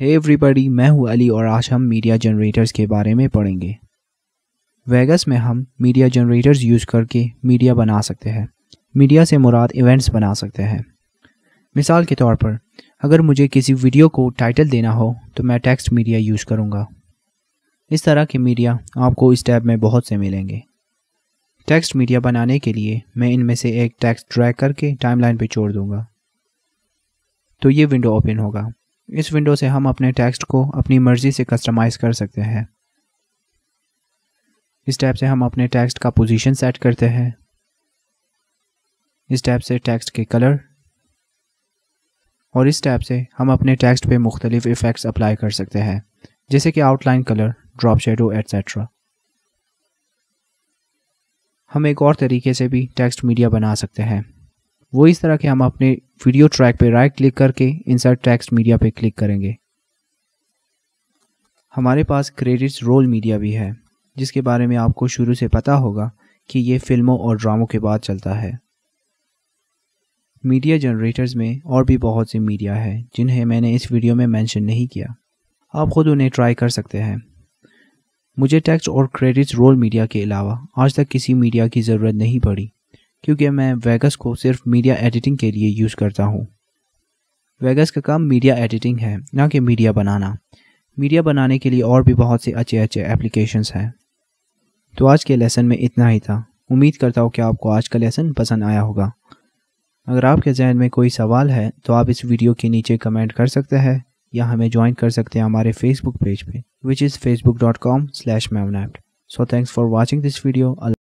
hey everybody मैं हूं अली और आज हम मीडिया जनरेटर्स के बारे में पढ़ेंगे वेगस में हम मीडिया जनरेटर्स यूज करके मीडिया बना सकते हैं मीडिया से मुराद इवेंट्स बना सकते हैं मिसाल के तौर पर अगर मुझे किसी वीडियो को टाइटल देना हो तो मैं टेक्स्ट मीडिया यूज करूँगा इस तरह के मीडिया आपको इस टैब में बहुत से मिलेंगे टेक्स्ट मीडिया बनाने के लिए मैं इनमें से एक टेक्स्ट ट्रैक करके टाइमलाइन पे छोड़ दूंगा तो ये विंडो ओपन होगा इस विंडो से हम अपने टेक्स्ट को अपनी मर्ज़ी से कस्टमाइज़ कर सकते हैं इस टैब से हम अपने टेक्स्ट का पोजीशन सेट करते हैं इस टैब से टेक्स्ट के कलर और इस टैब से हम अपने टेक्स्ट पे मुख्तलिफ इफ़ेक्ट्स अप्लाई कर सकते हैं जैसे कि outline colour drop shadow etcetera हम एक और तरीके से भी टेक्स्ट मीडिया बना सकते हैं वो इस तरह के हम अपने वीडियो ट्रैक पे राइट क्लिक करके इंसर्ट टेक्स्ट मीडिया पे क्लिक करेंगे हमारे पास क्रेडिट्स रोल मीडिया भी है जिसके बारे में आपको शुरू से पता होगा कि ये फिल्मों और ड्रामों के बाद चलता है मीडिया जनरेटर्स में और भी बहुत से मीडिया है जिन्हें मैंने इस वीडियो में मैंशन नहीं किया आप ख़ुद उन्हें ट्राई कर सकते हैं मुझे टैक्स और क्रेडिट्स रोल मीडिया के अलावा आज तक किसी मीडिया की ज़रूरत नहीं पड़ी क्योंकि मैं वेगस को सिर्फ मीडिया एडिटिंग के लिए यूज़ करता हूँ वेगस का काम मीडिया एडिटिंग है ना कि मीडिया बनाना मीडिया बनाने के लिए और भी बहुत से अच्छे अच्छे एप्लीकेशन हैं तो आज के लेसन में इतना ही था उम्मीद करता हूँ कि आपको आज का लेसन पसंद आया होगा अगर आपके जहन में कोई सवाल है तो आप इस वीडियो के नीचे कमेंट कर सकते हैं या हमें ज्वाइन कर सकते हैं हमारे फेसबुक पेज पे which is Facebook dot com slash मेमनेप्ट so thanks for watching this video